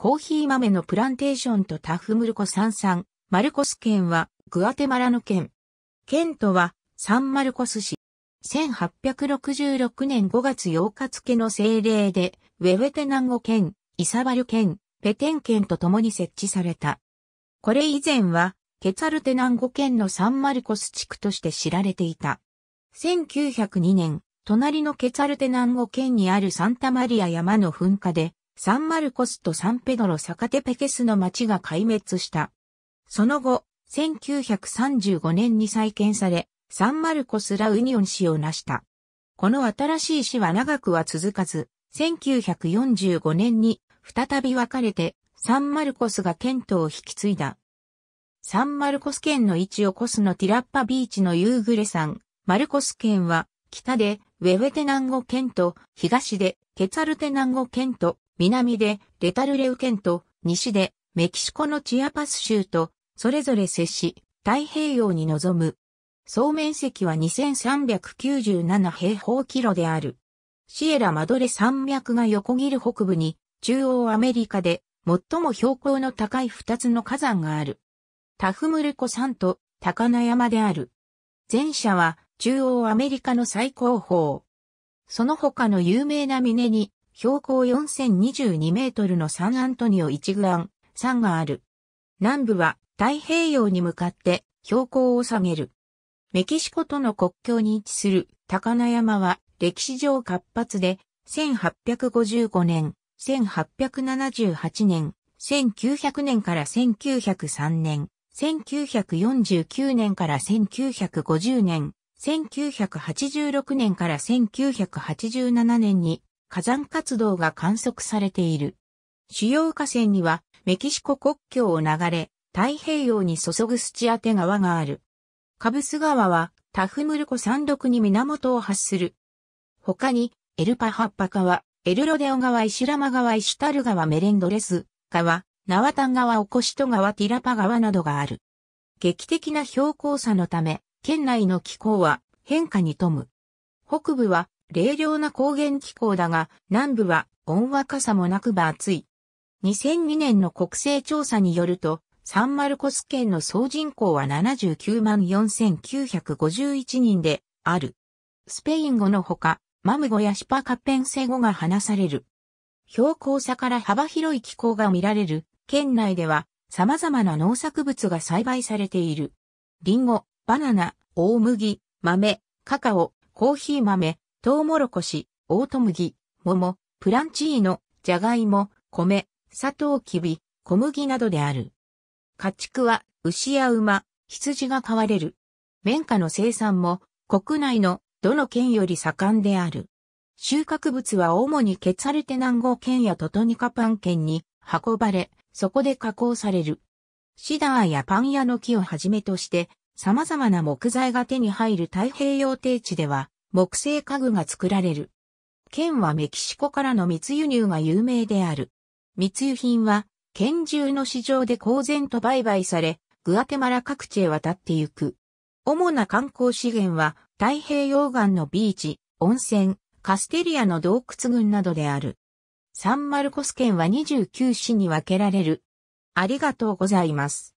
コーヒー豆のプランテーションとタフムルコサンマルコス県はグアテマラの県。県とはサンマルコス市。1866年5月8日付の政令で、ウェウテナンゴ県、イサバル県、ペテン県と共に設置された。これ以前は、ケツァルテナンゴ県のサンマルコス地区として知られていた。1902年、隣のケツァルテナンゴ県にあるサンタマリア山の噴火で、サンマルコスとサンペドロサカテペケスの町が壊滅した。その後、1935年に再建され、サンマルコス・ラ・ウニオン市を成した。この新しい市は長くは続かず、1945年に再び分かれて、サンマルコスが県都を引き継いだ。サンマルコス県の位置をコスのティラッパビーチの夕暮れ山、マルコス県は、北でウェウェテナンゴ県と、東でケツァルテナンゴ県と、南でレタルレウ県と西でメキシコのチアパス州とそれぞれ接し太平洋に臨む。総面積は2397平方キロである。シエラマドレ山脈が横切る北部に中央アメリカで最も標高の高い二つの火山がある。タフムルコ山と高野山である。前者は中央アメリカの最高峰。その他の有名な峰に標高4022メートルのサンアントニオ一グアン山がある。南部は太平洋に向かって標高を下げる。メキシコとの国境に位置する高名山は歴史上活発で1855年、1878年、1900年から1903年、1949年から1950年、1986年から1987年に火山活動が観測されている。主要河川にはメキシコ国境を流れ、太平洋に注ぐスチアテ川がある。カブス川はタフムルコ山麓に源を発する。他に、エルパハッパ川、エルロデオ川、イシラマ川、イシュタル川、メレンドレス川、ナワタン川、オコシト川、ティラパ川などがある。劇的な標高差のため、県内の気候は変化に富む。北部は冷涼な高原気候だが、南部は温和かさもなくば暑い。2002年の国勢調査によると、サンマルコス県の総人口は79万4951人である。スペイン語のほか、マム語やシパカペンセ語が話される。標高差から幅広い気候が見られる県内では様々な農作物が栽培されている。リンゴ、バナナ、大麦、豆、カカオ、コーヒー豆、トウモロコシ、オート麦、桃、プランチーノ、ジャガイモ、米、サトウキビ、小麦などである。家畜は牛や馬、羊が飼われる。綿花の生産も国内のどの県より盛んである。収穫物は主にケツァルテ南郷県やトトニカパン県に運ばれ、そこで加工される。シダーやパン屋の木をはじめとして、様々な木材が手に入る太平洋低地では、木製家具が作られる。県はメキシコからの密輸入が有名である。密輸品は、県中の市場で公然と売買され、グアテマラ各地へ渡ってゆく。主な観光資源は、太平洋岸のビーチ、温泉、カステリアの洞窟群などである。サンマルコス県は29市に分けられる。ありがとうございます。